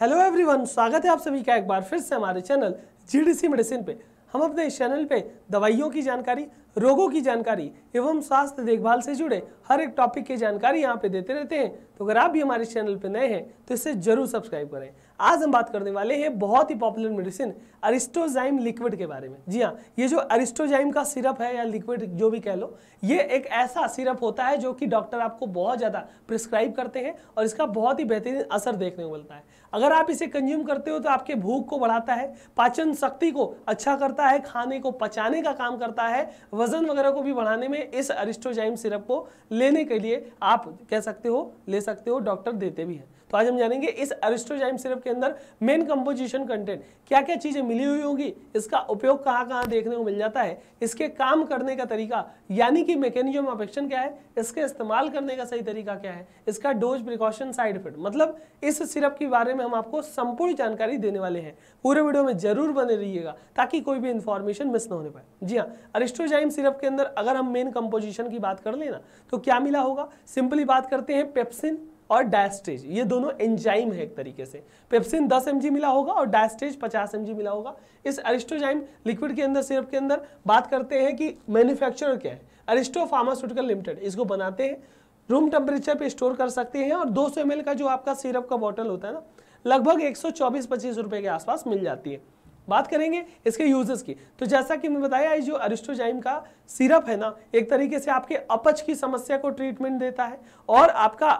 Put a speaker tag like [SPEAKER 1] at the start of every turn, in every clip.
[SPEAKER 1] hello everyone स्वागत है आप सभी का एक बार फिर से हमारे चैनल जीडीसी मेडिसिन पे हम अपने इस चैनल पे दवाइयों की जानकारी रोगों की जानकारी एवं स्वास्थ्य देखभाल से जुड़े हर एक टॉपिक की जानकारी यहाँ पे देते रहते हैं तो अगर आप भी हमारे चैनल पे नए हैं तो इसे जरूर सब्सक्राइब करें आज हम बात करने वाले हैं बहुत ही पॉपुलर मेडिसिन अरिस्टोजाइम लिक्विड के बारे में जी हाँ ये जो अरिस्टोजाइम का सिरप है या लिक्विड जो भी कह लो ये एक ऐसा सिरप होता है जो कि डॉक्टर आपको बहुत ज़्यादा प्रिस्क्राइब करते हैं और इसका बहुत ही बेहतरीन असर देखने को मिलता है अगर आप इसे कंज्यूम करते हो तो आपके भूख को बढ़ाता है पाचन शक्ति को अच्छा करता है खाने को पचाने का काम करता है वजन वगैरह को भी बढ़ाने में इस अरिस्टोजाइम सिरप को लेने के लिए आप कह सकते हो ले सकते हो डॉक्टर देते भी हैं तो आज हम जानेंगे इस अरिस्टोजाइम सिरप के अंदर मेन कंपोजिशन कंटेंट क्या क्या चीज़ें मिली हुई होंगी इसका उपयोग कहाँ कहाँ देखने को मिल जाता है इसके काम करने का तरीका यानी कि मैकेनिज्म ऑफ एक्शन क्या है इसके इस्तेमाल करने का सही तरीका क्या है इसका डोज प्रिकॉशन साइड इफेक्ट मतलब इस सिरप के बारे में हम आपको संपूर्ण जानकारी देने वाले हैं पूरे वीडियो में जरूर बने रहिएगा ताकि कोई भी इंफॉर्मेशन मिस ना होने पाए जी हाँ अरिस्टोजाइम सिरप के अंदर अगर हम मेन कंपोजिशन की बात कर लेना तो क्या मिला होगा सिंपली बात करते हैं पेप्सिन और डायस्टेज ये दोनों एंजाइम है एक तरीके से पेप्सिन 10 एम मिला होगा और डायस्टेज 50 एम मिला होगा इस अरिस्टोजाइम लिक्विड के अंदर सिरप के अंदर बात करते हैं कि मैन्युफैक्चरर क्या है अरिस्टो फार्मास्यूटिकल लिमिटेड इसको बनाते हैं रूम टेम्परेचर पे स्टोर कर सकते हैं और 200 सौ का जो आपका सिरप का बॉटल होता है ना लगभग एक सौ रुपए के आसपास मिल जाती है बात करेंगे इसके यूजेस की तो जैसा कि मैं बताया जो अरिस्टोजाइम का सिरप है ना एक तरीके से आपके अपच की समस्या को ट्रीटमेंट देता है और आपका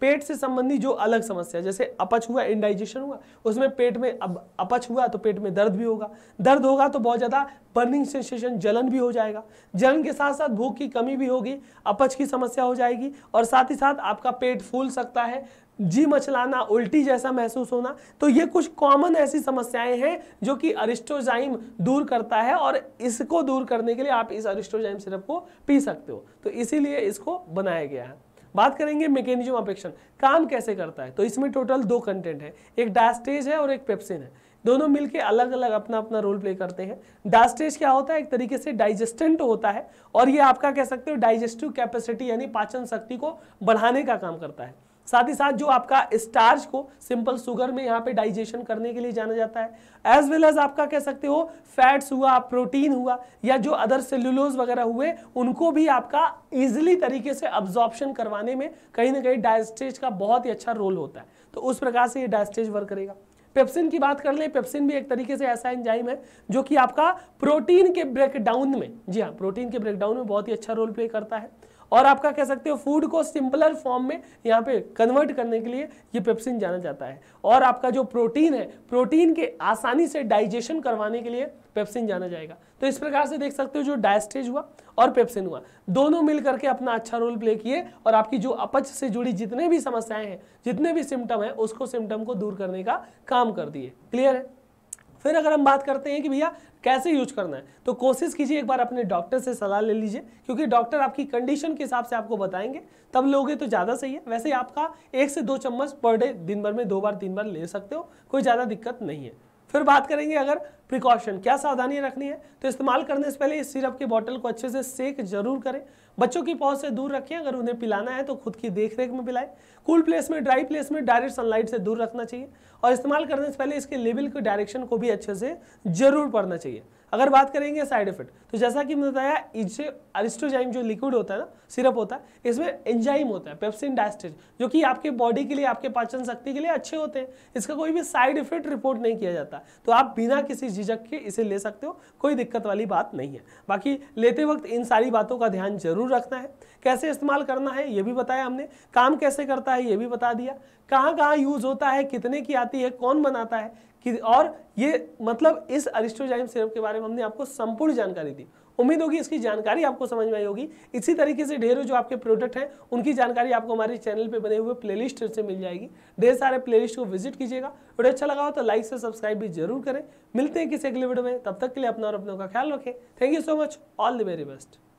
[SPEAKER 1] पेट से संबंधी जो अलग समस्या जैसे अपच हुआ इंडाइजेशन हुआ उसमें पेट में अब अपच हुआ तो पेट में दर्द भी होगा दर्द होगा तो बहुत ज़्यादा बर्निंग सेंसेशन जलन भी हो जाएगा जलन के साथ साथ भूख की कमी भी होगी अपच की समस्या हो जाएगी और साथ ही साथ आपका पेट फूल सकता है जी मचलाना उल्टी जैसा महसूस होना तो ये कुछ कॉमन ऐसी समस्याएं हैं जो कि अरिस्टोजाइम दूर करता है और इसको दूर करने के लिए आप इस अरिस्टोजाइम सिरप को पी सकते हो तो इसीलिए इसको बनाया गया है बात करेंगे मैकेनिज्म अपेक्षण काम कैसे करता है तो इसमें टोटल दो कंटेंट है एक डास्टेज है और एक पेप्सिन है दोनों मिलके अलग अलग अपना अपना रोल प्ले करते हैं डास्टेज क्या होता है एक तरीके से डाइजेस्टेंट होता है और ये आपका कह सकते हो डाइजेस्टिव कैपेसिटी यानी पाचन शक्ति को बढ़ाने का काम करता है साथ ही साथ जो आपका स्टार्च को सिंपल शुगर में यहाँ पे डाइजेशन करने के लिए जाना जाता है एज वेल एज आपका कह सकते हो फैट्स हुआ प्रोटीन हुआ या जो अदर सेल्यूलोज वगैरह हुए उनको भी आपका इजिली तरीके से अब्जॉर्प्शन करवाने में कहीं ना कहीं डायस्टेज का बहुत ही अच्छा रोल होता है तो उस प्रकार से ये डायस्टेज वर्क करेगा पेप्सिन की बात कर ले पेप्सिन भी एक तरीके से ऐसा एंजाइम है जो कि आपका प्रोटीन के ब्रेकडाउन में जी हाँ प्रोटीन के ब्रेकडाउन में बहुत ही अच्छा रोल प्ले करता है और आपका कह सकते हो फूड को सिंपलर फॉर्म में यहाँ पे कन्वर्ट करने के लिए ये पेप्सिन जाना जाता है और आपका जो प्रोटीन है प्रोटीन के आसानी से डाइजेशन करवाने के लिए पेप्सिन जाना जाएगा तो इस प्रकार से देख सकते हो जो डायस्टेज हुआ और पेप्सिन हुआ दोनों मिल करके अपना अच्छा रोल प्ले किए और आपकी जो अपच से जुड़ी जितने भी समस्याएं हैं जितने भी सिम्टम हैं उसको सिम्टम को दूर करने का काम कर दिए क्लियर है फिर अगर हम बात करते हैं कि भैया कैसे यूज करना है तो कोशिश कीजिए एक बार अपने डॉक्टर से सलाह ले लीजिए क्योंकि डॉक्टर आपकी कंडीशन के हिसाब से आपको बताएंगे तब लोगे तो ज़्यादा सही है वैसे आपका एक से दो चम्मच पर डे दिन भर में दो बार तीन बार ले सकते हो कोई ज़्यादा दिक्कत नहीं है फिर बात करेंगे अगर प्रिकॉशन क्या सावधानी रखनी है तो इस्तेमाल करने से पहले इस सिरप की बॉटल को अच्छे से सेक जरूर करें बच्चों की पहुंच से दूर रखें अगर उन्हें पिलाना है तो खुद की देखरेख में पिलाएं कूल प्लेस में ड्राई प्लेस में डायरेक्ट सनलाइट से दूर रखना चाहिए और इस्तेमाल करने से पहले इसके लेवल के डायरेक्शन को भी अच्छे से जरूर पढ़ना चाहिए अगर बात करेंगे साइड इफेक्ट तो जैसा कि मैंने बताया इसे अरिस्टोजाइम जो लिक्विड होता है ना सिरप होता है इसमें एंजाइम होता है पेप्सिन डायस्टेज जो कि आपके बॉडी के लिए आपके पाचन शक्ति के लिए अच्छे होते हैं इसका कोई भी साइड इफेक्ट रिपोर्ट नहीं किया जाता तो आप बिना किसी झिझक के इसे ले सकते हो कोई दिक्कत वाली बात नहीं है बाकी लेते वक्त इन सारी बातों का ध्यान जरूर रखना है कैसे इस्तेमाल करना है ये भी बताया हमने काम कैसे करता है ये भी बता दिया कहाँ कहाँ यूज़ होता है कितने की आती है कौन बनाता है कि और ये मतलब इस अरिस्टोजाइम सिरप के बारे में हमने आपको संपूर्ण जानकारी दी उम्मीद होगी इसकी जानकारी आपको समझ में आई होगी इसी तरीके से ढेरों जो आपके प्रोडक्ट हैं उनकी जानकारी आपको हमारे चैनल पे बने हुए प्लेलिस्ट से मिल जाएगी ढेर सारे प्लेलिस्ट को विजिट कीजिएगा वीडियो अच्छा लगा हो तो लाइक से सब्सक्राइब भी जरूर करें मिलते हैं किसी अगले वीडियो में तब तक के लिए अपना और अपनों का ख्याल रखें thank you so much all the very best